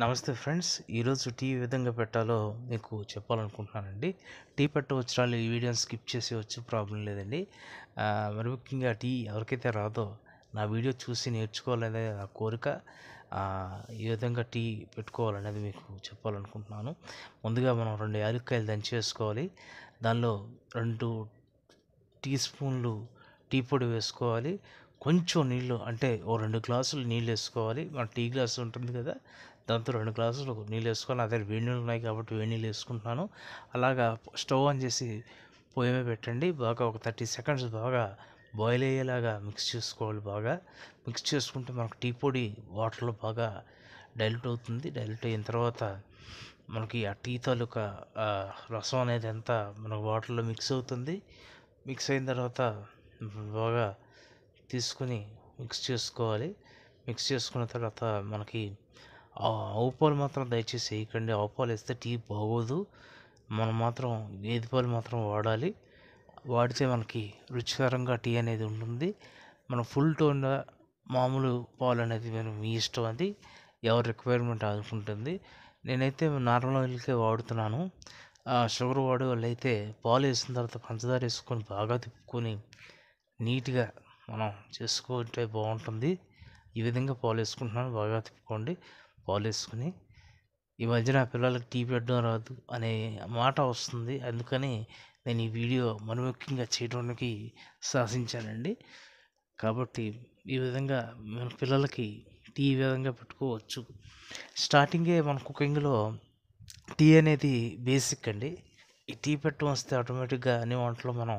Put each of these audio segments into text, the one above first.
నమస్తే ఫ్రెండ్స్ ఈరోజు టీ ఏ విధంగా పెట్టాలో మీకు చెప్పాలనుకుంటున్నానండి టీ పెట్టవచ్చు రాళ్ళు ఈ వీడియోని స్కిప్ చేసి వచ్చే ప్రాబ్లం లేదండి మరి ముఖ్యంగా టీ ఎవరికైతే రాదో నా వీడియో చూసి నేర్చుకోవాలనేది నా కోరిక ఈ విధంగా టీ పెట్టుకోవాలనేది మీకు చెప్పాలనుకుంటున్నాను ముందుగా మనం రెండు యాలక్కాయలు దంచేసుకోవాలి దానిలో రెండు టీ స్పూన్లు టీ పొడి వేసుకోవాలి కొంచెం నీళ్ళు అంటే ఓ రెండు గ్లాసులు నీళ్ళు వేసుకోవాలి మన టీ గ్లాస్ ఉంటుంది కదా దాంతో రెండు గ్లాసులు నీళ్ళు వేసుకోవాలి అదే వేడి నీళ్ళు ఉన్నాయి కాబట్టి వేడి నీళ్ళు వేసుకుంటున్నాను అలాగా స్టవ్ ఆన్ చేసి పోయమే పెట్టండి బాగా ఒక థర్టీ సెకండ్స్ బాగా బాయిల్ అయ్యేలాగా మిక్స్ చేసుకోవాలి బాగా మిక్స్ చేసుకుంటే మనకు టీ పొడి వాటర్లో బాగా డైల్యూట్ అవుతుంది డైల్యూట్ అయిన తర్వాత మనకి ఆ టీ తాలూకా రసం అనేది అంతా మనకు వాటర్లో మిక్స్ అవుతుంది మిక్స్ అయిన తర్వాత బాగా తీసుకుని మిక్స్ చేసుకోవాలి మిక్స్ చేసుకున్న తర్వాత మనకి ఆవు పాలు మాత్రం దయచేసి వేయకండి ఆవు పాలు వేస్తే టీ బాగోదు మనం మాత్రం గేదె పాలు మాత్రం వాడాలి వాడితే మనకి రుచికరంగా టీ అనేది ఉంటుంది మనం ఫుల్ టోన్ మామూలు పాలు అనేది మేము మీ ఇష్టం అది ఎవరి రిక్వైర్మెంట్ అనుకుంటుంది నేనైతే నార్మల్ ఆయిల్కే వాడుతున్నాను షుగర్ వాడే వాళ్ళు అయితే పాలు వేసిన తర్వాత పంచదార వేసుకొని బాగా తిప్పుకొని నీట్గా మనం చేసుకుంటే బాగుంటుంది ఈ విధంగా పాలు వేసుకుంటున్నాను బాగా తిప్పుకోండి పాలు వేసుకుని ఈ మధ్య నా పిల్లలకి టీ పెట్టడం రాదు అనే మాట వస్తుంది అందుకని నేను ఈ వీడియో మనముఖ్యంగా చేయడానికి సాధించానండి కాబట్టి ఈ విధంగా మన పిల్లలకి టీ ఈ విధంగా పెట్టుకోవచ్చు స్టార్టింగే మన కుకింగ్లో టీ అనేది బేసిక్ అండి ఈ టీ పెట్టడం వస్తే ఆటోమేటిక్గా అన్ని వంటలు మనం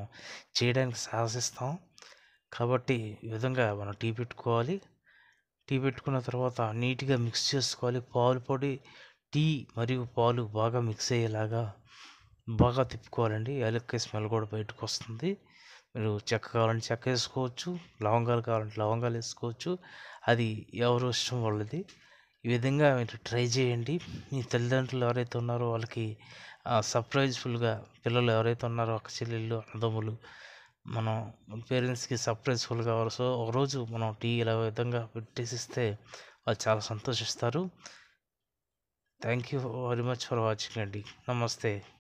చేయడానికి సాహసిస్తాం కాబట్టి ఈ విధంగా మనం టీ పెట్టుకోవాలి టీ పెట్టుకున్న తర్వాత నీట్గా మిక్స్ చేసుకోవాలి పాలు పొడి టీ మరియు పాలు బాగా మిక్స్ అయ్యేలాగా బాగా తిప్పుకోవాలండి ఎలక్క స్మెల్ కూడా బయటకు వస్తుంది మీరు చెక్క కావాలంటే చెక్క వేసుకోవచ్చు లవంగాలు కావాలంటే లవంగాలు వేసుకోవచ్చు అది ఎవరు ఇష్టం వాళ్ళది ఈ విధంగా మీరు ట్రై చేయండి మీ తల్లిదండ్రులు ఎవరైతే ఉన్నారో వాళ్ళకి సర్ప్రైజ్ఫుల్గా పిల్లలు ఎవరైతే ఉన్నారో అక్క చెల్లెళ్ళు అన్నదమ్ములు మనం పేరెంట్స్కి సర్ప్రైజ్ కావాలి సో ఒకరోజు మనం టీ ఇలా విధంగా పెట్టేసిస్తే వాళ్ళు చాలా సంతోషిస్తారు thank you very much for watching అండి నమస్తే